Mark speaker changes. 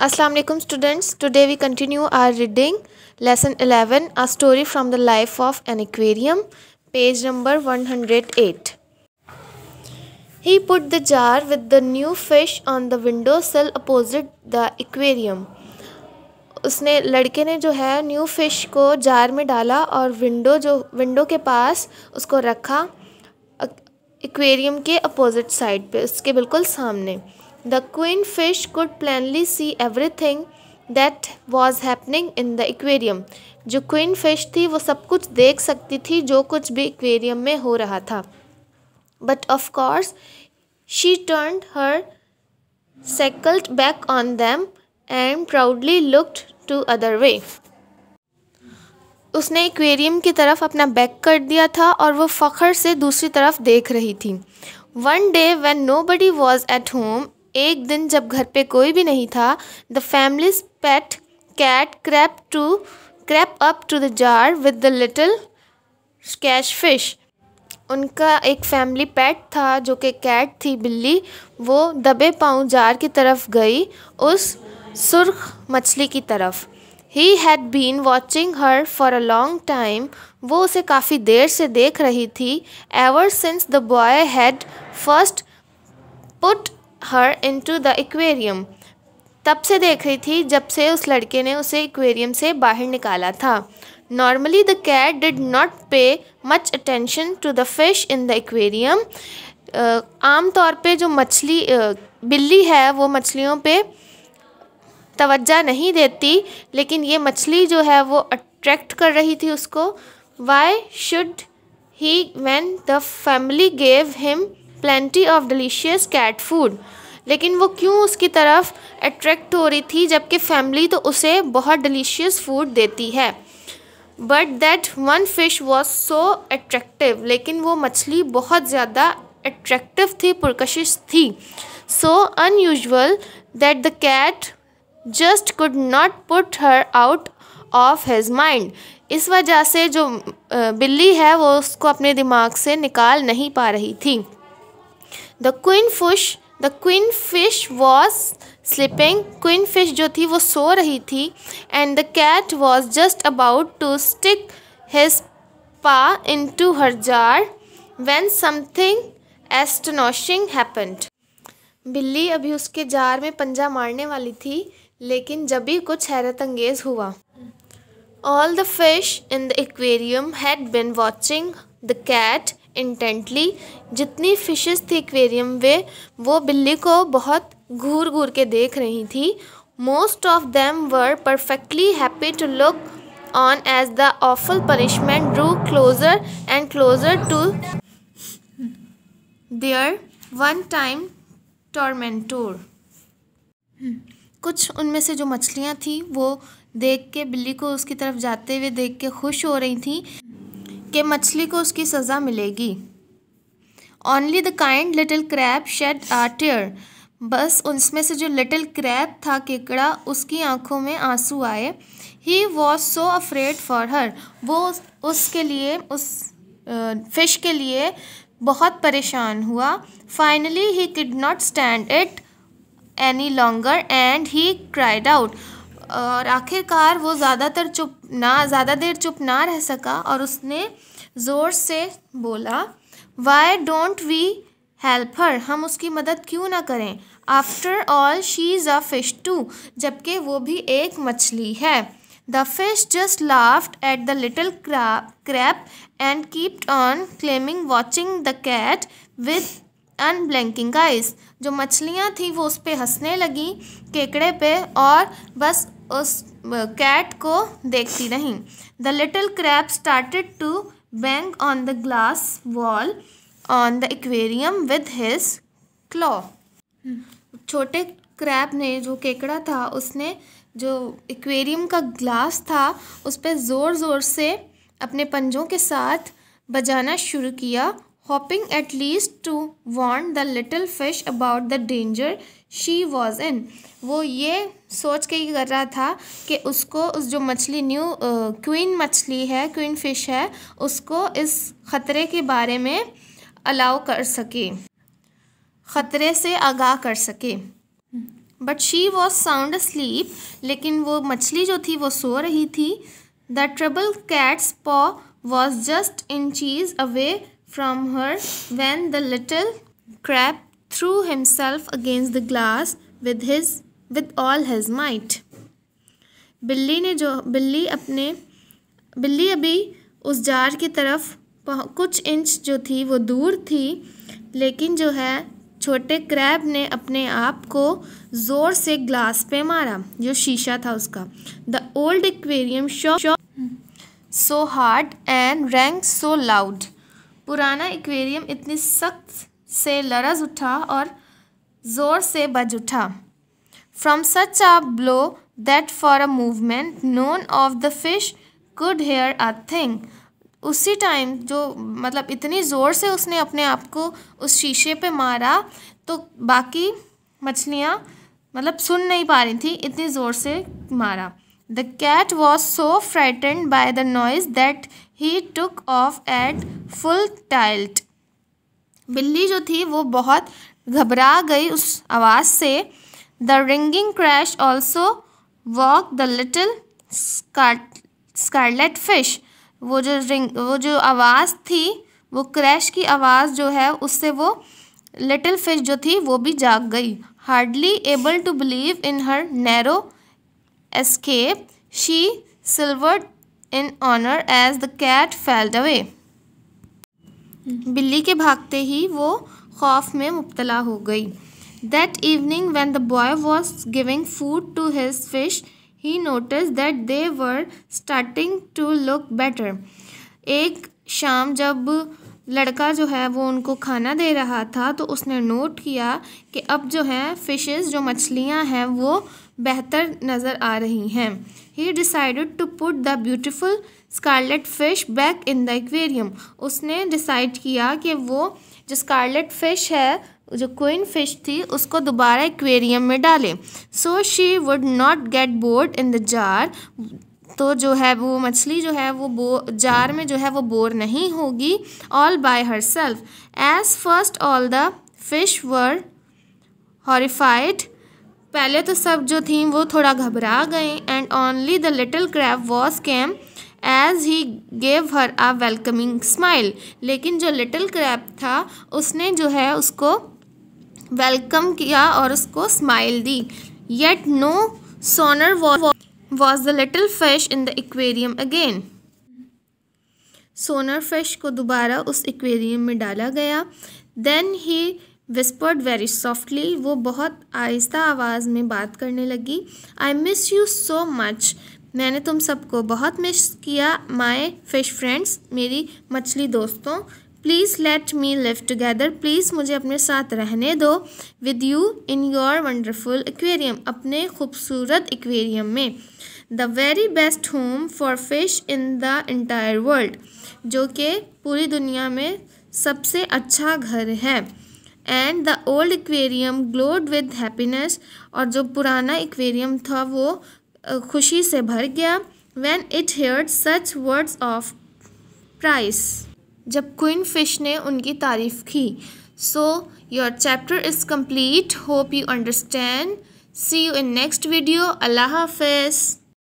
Speaker 1: Aslam students today we continue our reading lesson eleven a story from the life of an aquarium page number one hundred eight he put the jar with the new fish on the window sill opposite the aquarium उसने लड़के ने जो है new fish को jar में डाला और window जो विंडो के पास उसको रखा एक्वेरियम के अपोजिट साइड पे उसके बिल्कुल सामने the The queenfish could plainly see everything that was happening in the aquarium. जो क्वीन फिश थी वो सब कुछ देख सकती थी जो कुछ भी एक्वेरियम में हो रहा था but of course she turn her scaled back on them and proudly looked to other way उसने एक्वेरियम की तरफ अपना बैक कर दिया था और वो फ़खर से दूसरी तरफ देख रही थी one day when nobody was at home एक दिन जब घर पे कोई भी नहीं था the family's pet cat crept to crept up to the jar with the little cash fish उनका एक फैमिली पेट था जो कि कैट थी बिल्ली वो दबे पाँव जार की तरफ गई उस सुर्ख मछली की तरफ he had been watching her for a long time वो उसे काफ़ी देर से देख रही थी ever since the boy had first put her to the aquarium तब से देख रही थी जब से उस लड़के ने उसे एक्वेरियम से बाहर निकाला था normally the cat did not pay much attention to the fish in the aquarium आमतौर पे जो मछली बिल्ली है वो मछलियों पे तवज्जा नहीं देती लेकिन ये मछली जो है वो अट्रैक्ट कर रही थी उसको why should he when the family gave him plenty of delicious cat food लेकिन वो क्यों उसकी तरफ अट्रैक्ट हो रही थी जबकि फैमिली तो उसे बहुत डिलीशियस फूड देती है but that one fish was so attractive लेकिन वो मछली बहुत ज़्यादा अट्रैक्टिव थी पुरकशिश थी so unusual that the cat just could not put her out of his mind इस वजह से जो बिल्ली है वो उसको अपने दिमाग से निकाल नहीं पा रही थी the queen fish the queen fish was sleeping queen fish जो थी वो सो रही थी and the cat was just about to stick his paw into her jar when something astonishing happened बिल्ली अभी उसके जार में पंजा मारने वाली थी लेकिन जब भी कुछ हैरत अंगेज हुआ all the fish in the aquarium had been watching the cat intently जितनी फिशेस थी एक्वेरियम वे वो बिल्ली को बहुत घूर घूर के देख रही थी most of them were perfectly happy to look on as the awful punishment drew closer and closer to their one time tormentor कुछ उनमें से जो मछलियाँ थी वो देख के बिल्ली को उसकी तरफ जाते हुए देख के खुश हो रही थी कि मछली को उसकी सज़ा मिलेगी only the kind little crab shed a tear बस उसमें से जो लिटिल क्रैप था केकड़ा उसकी आंखों में आंसू आए he was so afraid for her वो उसके लिए उस फिश के लिए बहुत परेशान हुआ finally he could not stand it any longer and he cried out और आखिरकार वो ज़्यादातर चुप ना ज़्यादा देर चुप ना रह सका और उसने ज़ोर से बोला why don't we help her हम उसकी मदद क्यों ना करें after all she is a fish too जबकि वो भी एक मछली है the fish just laughed at the little crab and kept on calmly watching the cat with blinking eyes जो मछलियाँ थीं वो उस पर हंसने लगी केकड़े पे और बस उस कैट को देखती रहीं the little crab started to bang on the glass wall on the aquarium with his claw छोटे क्रैप ने जो केकड़ा था उसने जो एक्वेरियम का ग्लास था उस पर ज़ोर ज़ोर से अपने पंजों के साथ बजाना शुरू किया hoping at least to warn the little fish about the danger she was in. वो ये सोच के ही कर रहा था कि उसको उस जो मछली न्यू क्वीन मछली है क्वीन फिश है उसको इस ख़तरे के बारे में अलाउ कर सके ख़तरे से आगाह कर सके but she was sound sleep लेकिन वो मछली जो थी वो सो रही थी the terrible cat's paw was just inches away from her when the little crab threw himself against the glass with his with all his might बिल्ली ने जो बिल्ली अपने बिल्ली अभी उस जार की तरफ कुछ इंच जो थी वो दूर थी लेकिन जो है छोटे क्रैब ने अपने आप को ज़ोर से ग्लास पे मारा जो शीशा था उसका the old aquarium shook so hard and rang so loud पुराना एक्वेरियम इतनी सख्त से लरज उठा और ज़ोर से बज उठा from such a blow that for a movement none of the fish could hear a thing उसी टाइम जो मतलब इतनी ज़ोर से उसने अपने आप को उस शीशे पे मारा तो बाकी मछलियाँ मतलब सुन नहीं पा रही थी इतनी ज़ोर से मारा the cat was so frightened by the noise that he took off at full tilt बिल्ली जो थी वो बहुत घबरा गई उस आवाज़ से the ringing crash also woke the little scarlet fish वो जो रिंग वो जो आवाज़ थी वो क्रैश की आवाज़ जो है उससे वो लिटिल फिश जो थी वो भी जाग गई hardly able to believe in her narrow escape she shivered in horror as the cat fled away बिल्ली के भागते ही वो खौफ में मुबतला हो गई that evening when the boy was giving food to his fish he notice that they were starting to look better एक शाम जब लड़का जो है वो उनको खाना दे रहा था तो उसने नोट किया कि अब जो है फिशेस जो मछलियां हैं वो बेहतर नज़र आ रही हैं he decided to put the beautiful scarlet fish back in the aquarium उसने डिसाइड किया कि वो जो स्कारलेट फिश है जो क्वीन फिश थी उसको दोबारा एक्वेरियम में डालें so she would not get bored in the jar तो जो है वो मछली जो है वो बो जार में जो है वो बोर नहीं होगी all by herself as first all the fish were horrified पहले तो सब जो थी वो थोड़ा घबरा गए and only the little crab was calm as he gave her a welcoming smile लेकिन जो लिटिल क्रैप था उसने जो है उसको वेलकम किया और उसको स्माइल दी yet no sooner was the little fish in the aquarium again सोनर फिश को दोबारा उस इक्वेरियम में डाला गया then he whispered very softly वो बहुत आहिस्ता आवाज़ में बात करने लगी I miss you so much मैंने तुम सबको बहुत मिस किया माई फिश फ्रेंड्स मेरी मछली दोस्तों please let me live together please मुझे अपने साथ रहने दो with you in your wonderful aquarium अपने खूबसूरत एक्वेरियम में the very best home for fish in the entire world जो कि पूरी दुनिया में सबसे अच्छा घर है and the old aquarium glowed with happiness और जो पुराना एक्वेरियम था वो खुशी से भर गया when it heard such words of praise जब क्वीन फिश ने उनकी तारीफ़ की so your chapter is complete hope you understand see you in next video Allah हाफिज़